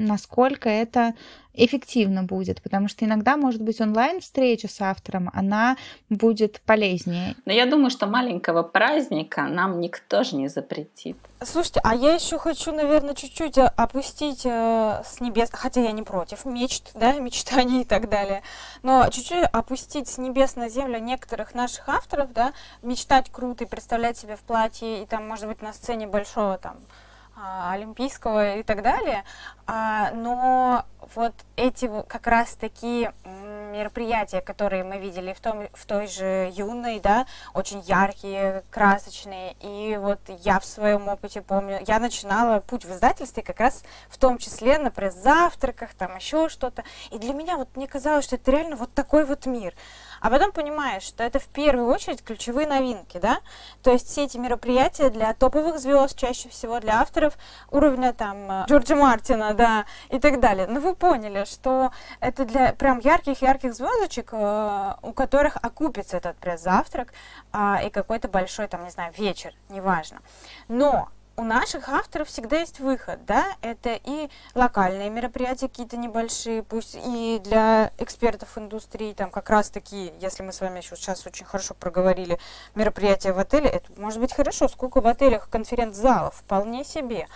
насколько это эффективно будет, потому что иногда, может быть, онлайн-встреча с автором, она будет полезнее. Но я думаю, что маленького праздника нам никто же не запретит. Слушайте, а я еще хочу, наверное, чуть-чуть э, опустить э, с небес, хотя я не против мечт, да, <laughs> мечтаний и так далее, но чуть-чуть опустить с небес на землю некоторых наших авторов, да, мечтать круто и представлять себя в платье и там, может быть, на сцене большого там а, олимпийского и так далее. А, но вот эти как раз такие мероприятия, которые мы видели в, том, в той же юной, да, очень яркие, красочные. И вот я в своем опыте помню, я начинала путь в издательстве как раз в том числе на пресс-завтраках, там еще что-то. И для меня вот мне казалось, что это реально вот такой вот мир. А потом понимаешь, что это в первую очередь ключевые новинки, да? То есть все эти мероприятия для топовых звезд, чаще всего для авторов уровня там э, Джорджа Мартина, да, и так далее. Но ну, вы поняли, что это для прям ярких-ярких звездочек, э, у которых окупится этот пресс-завтрак а, и какой-то большой, там, не знаю, вечер, неважно. Но у наших авторов всегда есть выход, да, это и локальные мероприятия какие-то небольшие, пусть и для экспертов индустрии, там как раз таки, если мы с вами еще сейчас очень хорошо проговорили мероприятия в отеле, это может быть хорошо, сколько в отелях конференц-залов, вполне себе.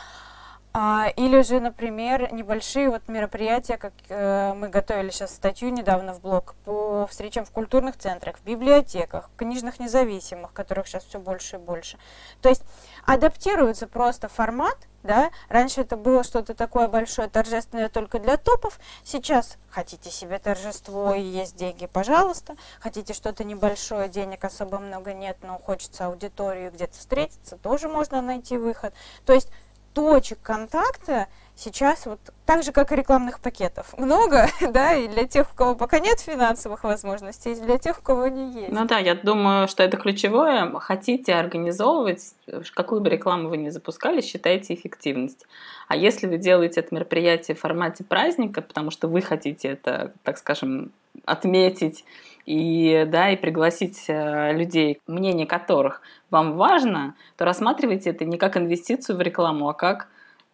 А, или же, например, небольшие вот мероприятия, как э, мы готовили сейчас статью недавно в блог по встречам в культурных центрах, в библиотеках, в книжных независимых, которых сейчас все больше и больше. То есть адаптируется просто формат, да, раньше это было что-то такое большое, торжественное только для топов, сейчас хотите себе торжество и есть деньги, пожалуйста, хотите что-то небольшое, денег особо много нет, но хочется аудиторию где-то встретиться, тоже можно найти выход. То есть точек контакта сейчас вот так же, как и рекламных пакетов. Много, <laughs> да, и для тех, у кого пока нет финансовых возможностей, и для тех, у кого не есть. Ну да, я думаю, что это ключевое. Хотите организовывать, какую бы рекламу вы ни запускали, считайте эффективность. А если вы делаете это мероприятие в формате праздника, потому что вы хотите это, так скажем, отметить, и, да, и пригласить э, людей, мнение которых вам важно, то рассматривайте это не как инвестицию в рекламу, а как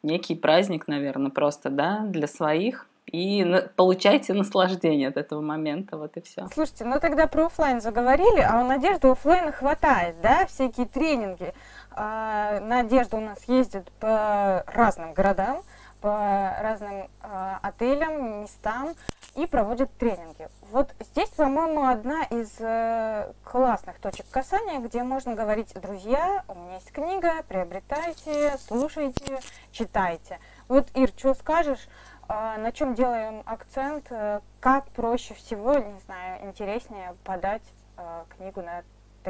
некий праздник, наверное, просто, да, для своих. И получайте наслаждение от этого момента, вот и все. Слушайте, ну тогда про офлайн заговорили, а у Надежды офлайна хватает, да, всякие тренинги. А, Надежда у нас ездит по разным городам, по разным а, отелям, местам и проводят тренинги. Вот здесь, по-моему, одна из э, классных точек касания, где можно говорить, друзья, у меня есть книга, приобретайте, слушайте, читайте. Вот, Ир, что скажешь, а, на чем делаем акцент, э, как проще всего, не знаю, интереснее подать э, книгу на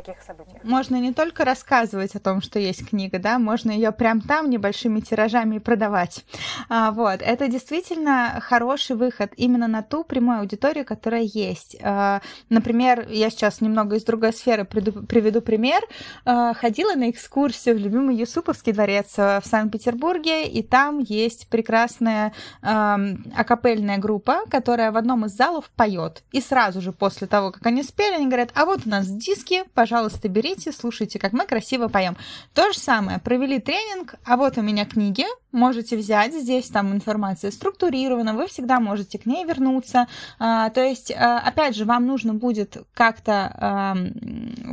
таких событиях. Можно не только рассказывать о том, что есть книга, да, можно ее прям там небольшими тиражами продавать. А, вот, это действительно хороший выход именно на ту прямую аудиторию, которая есть. А, например, я сейчас немного из другой сферы приду, приведу пример. А, ходила на экскурсию в любимый Юсуповский дворец а, в Санкт-Петербурге, и там есть прекрасная а, акапельная группа, которая в одном из залов поет. И сразу же после того, как они спели, они говорят, а вот у нас диски, пожалуйста, пожалуйста, берите, слушайте, как мы красиво поем. То же самое, провели тренинг, а вот у меня книги, можете взять, здесь там информация структурирована, вы всегда можете к ней вернуться. А, то есть, а, опять же, вам нужно будет как-то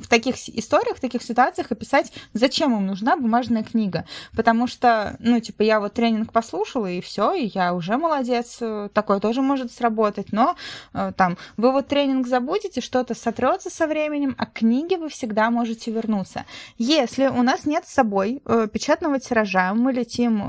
в таких историях, в таких ситуациях описать, зачем вам нужна бумажная книга. Потому что, ну, типа, я вот тренинг послушала, и все, и я уже молодец, такое тоже может сработать, но э, там, вы вот тренинг забудете, что-то сотрется со временем, а книги вы всегда можете вернуться. Если у нас нет с собой э, печатного тиража, мы летим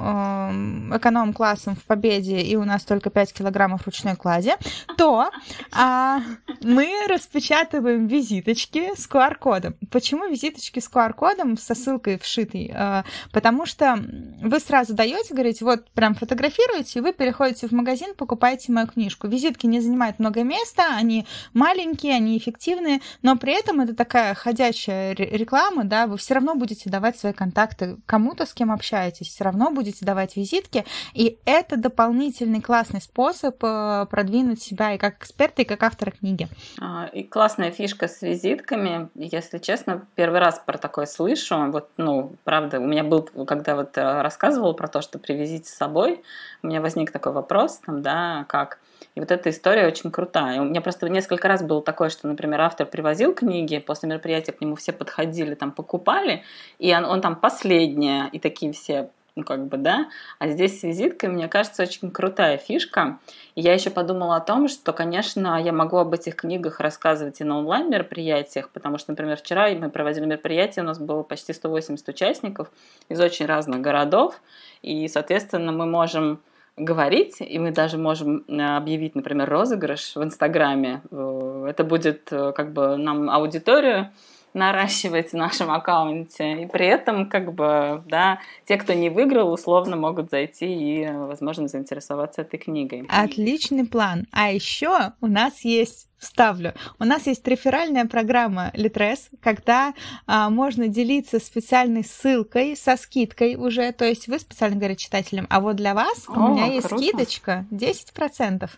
э, эконом-классом в Победе, и у нас только 5 килограммов ручной клади, то э, мы распечатываем визиточки с QR-кодом. Почему визиточки с QR-кодом со ссылкой вшитой? Э, потому что вы сразу даете, говорите, вот прям фотографируете, и вы переходите в магазин, покупаете мою книжку. Визитки не занимают много места, они маленькие, они эффективные, но при этом это такая входящая реклама, да, вы все равно будете давать свои контакты кому-то, с кем общаетесь, все равно будете давать визитки, и это дополнительный классный способ э, продвинуть себя и как эксперта, и как автора книги. А, и классная фишка с визитками, если честно, первый раз про такое слышу, вот, ну, правда, у меня был, когда вот э, рассказывал про то, что привезите с собой, у меня возник такой вопрос, там, да, как и вот эта история очень крутая. У меня просто несколько раз было такое, что, например, автор привозил книги, после мероприятия к нему все подходили, там покупали, и он, он там последняя, и такие все ну, как бы, да. А здесь с визиткой, мне кажется, очень крутая фишка. И я еще подумала о том, что, конечно, я могу об этих книгах рассказывать и на онлайн-мероприятиях, потому что, например, вчера мы проводили мероприятие, у нас было почти 180 участников из очень разных городов, и, соответственно, мы можем говорить, и мы даже можем объявить, например, розыгрыш в Инстаграме. Это будет э, как бы нам аудиторию <laughs> наращивать в нашем аккаунте. И при этом, как бы, да, те, кто не выиграл, условно могут зайти и, э, возможно, заинтересоваться этой книгой. Отличный план. А еще у нас есть вставлю. У нас есть реферальная программа Litres, когда а, можно делиться специальной ссылкой со скидкой уже, то есть вы специально говорите читателям, а вот для вас О, у меня круто. есть скидочка 10%.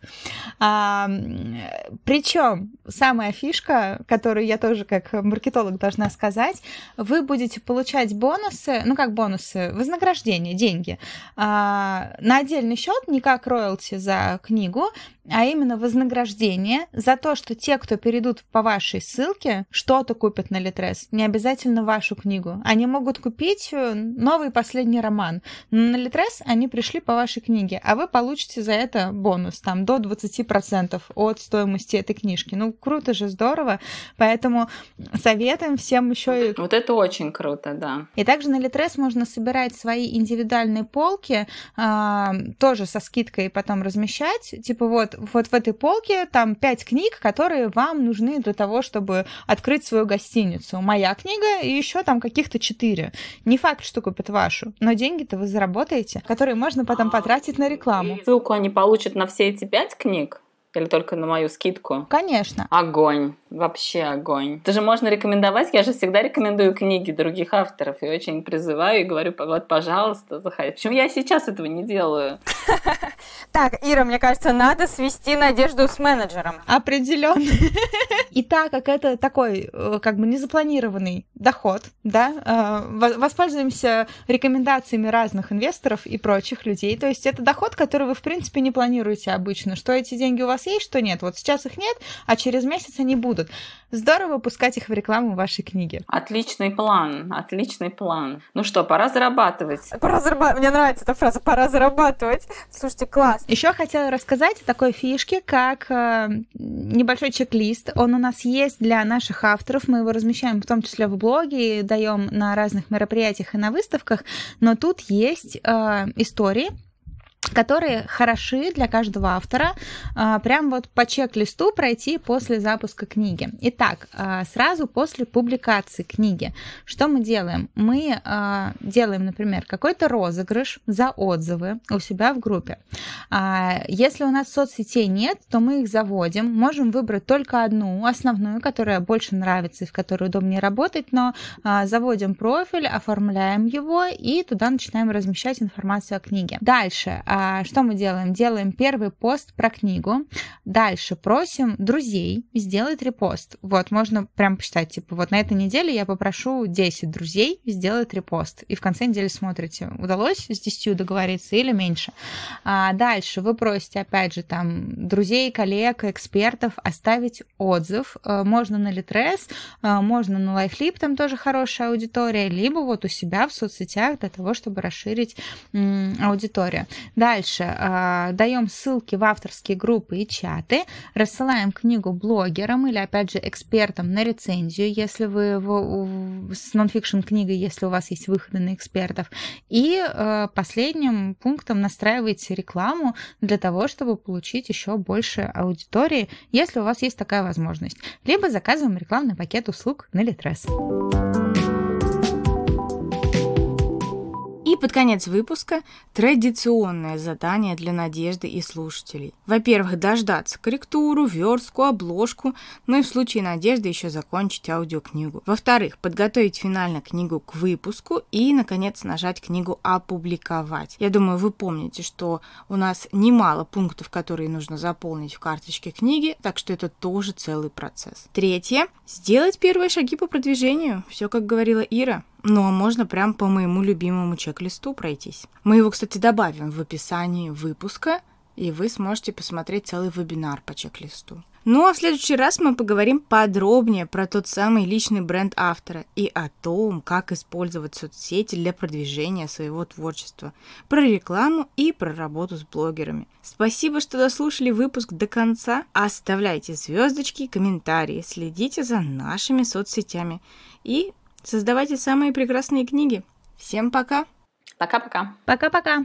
А, причем самая фишка, которую я тоже как маркетолог должна сказать, вы будете получать бонусы, ну как бонусы, вознаграждение, деньги, а, на отдельный счет, не как роялти за книгу, а именно вознаграждение за то, что те, кто перейдут по вашей ссылке, что-то купят на Литрес. Не обязательно вашу книгу. Они могут купить э, новый последний роман. Но на Литрес они пришли по вашей книге, а вы получите за это бонус, там, до 20% от стоимости этой книжки. Ну, круто же, здорово. Поэтому советуем всем еще... Вот это очень круто, да. И также на Литрес можно собирать свои индивидуальные полки, а, тоже со скидкой потом размещать. Типа вот, вот в этой полке там пять книг, которые вам нужны для того, чтобы открыть свою гостиницу. Моя книга и еще там каких-то четыре. Не факт, что купят вашу, но деньги-то вы заработаете, которые можно потом потратить на рекламу. Ссылку они получат на все эти пять книг? Или только на мою скидку? Конечно. Огонь. Вообще огонь. Это же можно рекомендовать. Я же всегда рекомендую книги других авторов. И очень призываю и говорю, вот, пожалуйста, заходи. Почему я сейчас этого не делаю? <laughs> Так, Ира, мне кажется, надо свести Надежду с менеджером. Определенно. <laughs> И так как это такой, э, как бы, незапланированный доход, да, э, воспользуемся рекомендациями разных инвесторов и прочих людей. То есть это доход, который вы, в принципе, не планируете обычно. Что эти деньги у вас есть, что нет. Вот сейчас их нет, а через месяц они будут. Здорово пускать их в рекламу вашей книги. Отличный план, отличный план. Ну что, пора зарабатывать. Пора зарабатывать. Мне нравится эта фраза, пора зарабатывать. Слушайте, класс. Еще хотела рассказать о такой фишке, как э, небольшой чек-лист. Он у нас есть для наших авторов. Мы его размещаем в том числе в блоге, даем на разных мероприятиях и на выставках. Но тут есть э, истории, которые хороши для каждого автора, а, прям вот по чек-листу пройти после запуска книги. Итак, а, сразу после публикации книги, что мы делаем? Мы а, делаем, например, какой-то розыгрыш за отзывы у себя в группе. Если у нас соцсетей нет, то мы их заводим, можем выбрать только одну, основную, которая больше нравится и в которой удобнее работать, но заводим профиль, оформляем его и туда начинаем размещать информацию о книге. Дальше а, что мы делаем? Делаем первый пост про книгу. Дальше просим друзей сделать репост. Вот, можно прям посчитать, типа, вот на этой неделе я попрошу 10 друзей сделать репост. И в конце недели смотрите, удалось с 10 договориться или меньше. А дальше вы просите, опять же, там, друзей, коллег, экспертов оставить отзыв. Э, можно на Литрес, э, можно на Лайфлип, там тоже хорошая аудитория, либо вот у себя в соцсетях для того, чтобы расширить аудиторию. Дальше э, а, даем ссылки в авторские группы и чаты, рассылаем книгу блогерам или, опять же, экспертам на рецензию, если вы в, в, с нонфикшн книгой, если у вас есть выходы на экспертов. И э, последним пунктом настраиваете рекламу для того, чтобы получить еще больше аудитории, если у вас есть такая возможность. Либо заказываем рекламный пакет услуг на Литрес. И под конец выпуска традиционное задание для Надежды и слушателей. Во-первых, дождаться корректуру, верстку, обложку, ну и в случае Надежды еще закончить аудиокнигу. Во-вторых, подготовить финально книгу к выпуску и, наконец, нажать книгу «Опубликовать». Я думаю, вы помните, что у нас немало пунктов, которые нужно заполнить в карточке книги, так что это тоже целый процесс. Третье, сделать первые шаги по продвижению. Все, как говорила Ира, ну а можно прям по моему любимому чек-листу пройтись. Мы его, кстати, добавим в описании выпуска, и вы сможете посмотреть целый вебинар по чек-листу. Ну а в следующий раз мы поговорим подробнее про тот самый личный бренд автора и о том, как использовать соцсети для продвижения своего творчества, про рекламу и про работу с блогерами. Спасибо, что дослушали выпуск до конца. Оставляйте звездочки и комментарии, следите за нашими соцсетями и Создавайте самые прекрасные книги. Всем пока! Пока-пока. Пока-пока.